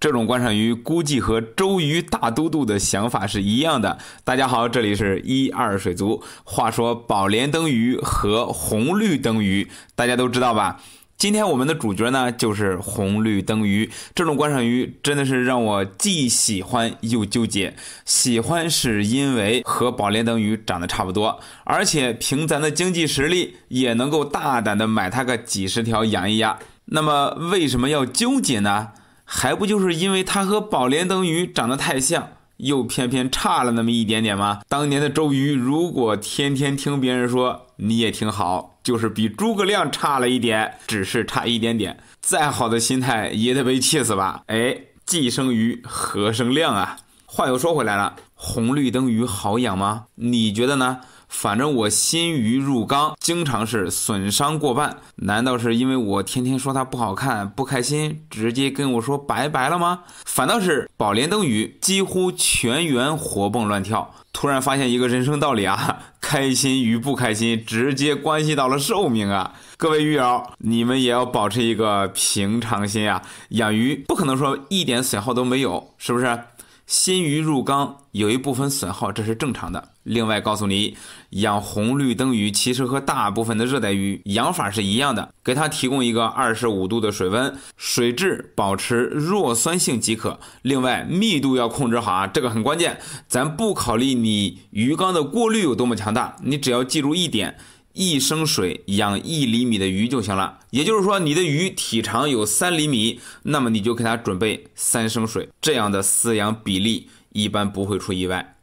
这种观赏鱼估计和周瑜大都督的想法是一样的。大家好，这里是一二水族。话说宝莲灯鱼和红绿灯鱼，大家都知道吧？今天我们的主角呢就是红绿灯鱼。这种观赏鱼真的是让我既喜欢又纠结。喜欢是因为和宝莲灯鱼长得差不多，而且凭咱的经济实力也能够大胆的买它个几十条养一养。那么为什么要纠结呢？还不就是因为他和宝莲灯鱼长得太像，又偏偏差了那么一点点吗？当年的周瑜如果天天听别人说你也挺好，就是比诸葛亮差了一点，只是差一点点，再好的心态也得被气死吧？哎，既生瑜，何生亮啊！话又说回来了，红绿灯鱼好养吗？你觉得呢？反正我新鱼入缸，经常是损伤过半。难道是因为我天天说它不好看、不开心，直接跟我说拜拜了吗？反倒是宝莲灯鱼几乎全员活蹦乱跳。突然发现一个人生道理啊，开心与不开心，直接关系到了寿命啊！各位鱼友，你们也要保持一个平常心啊，养鱼不可能说一点损耗都没有，是不是？新鱼入缸有一部分损耗，这是正常的。另外告诉你，养红绿灯鱼其实和大部分的热带鱼养法是一样的，给它提供一个二十五度的水温，水质保持弱酸性即可。另外密度要控制好啊，这个很关键。咱不考虑你鱼缸的过滤有多么强大，你只要记住一点。一升水养一厘米的鱼就行了，也就是说，你的鱼体长有三厘米，那么你就给它准备三升水，这样的饲养比例一般不会出意外。